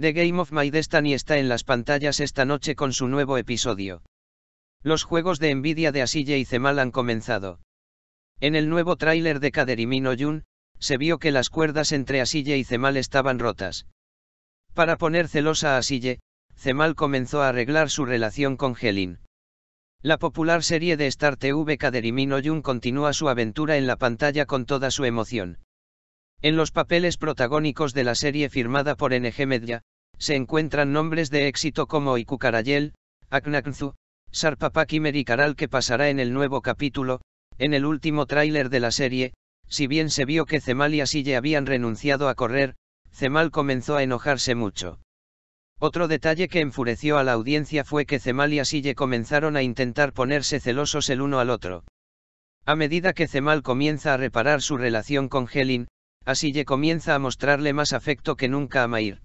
The Game of My Destiny está en las pantallas esta noche con su nuevo episodio. Los juegos de envidia de Asille y Zemal han comenzado. En el nuevo tráiler de Kaderimino Yun, se vio que las cuerdas entre Asille y Zemal estaban rotas. Para poner celosa a Asille, Zemal comenzó a arreglar su relación con Helin. La popular serie de Star TV Kaderimino Yun continúa su aventura en la pantalla con toda su emoción. En los papeles protagónicos de la serie firmada por NG Media, se encuentran nombres de éxito como Iku Karayel, Aknaknzu, y Karal que pasará en el nuevo capítulo, en el último tráiler de la serie, si bien se vio que Cemal y Asille habían renunciado a correr, Cemal comenzó a enojarse mucho. Otro detalle que enfureció a la audiencia fue que Cemal y Asille comenzaron a intentar ponerse celosos el uno al otro. A medida que Zemal comienza a reparar su relación con Helin, Así comienza a mostrarle más afecto que nunca a Mair.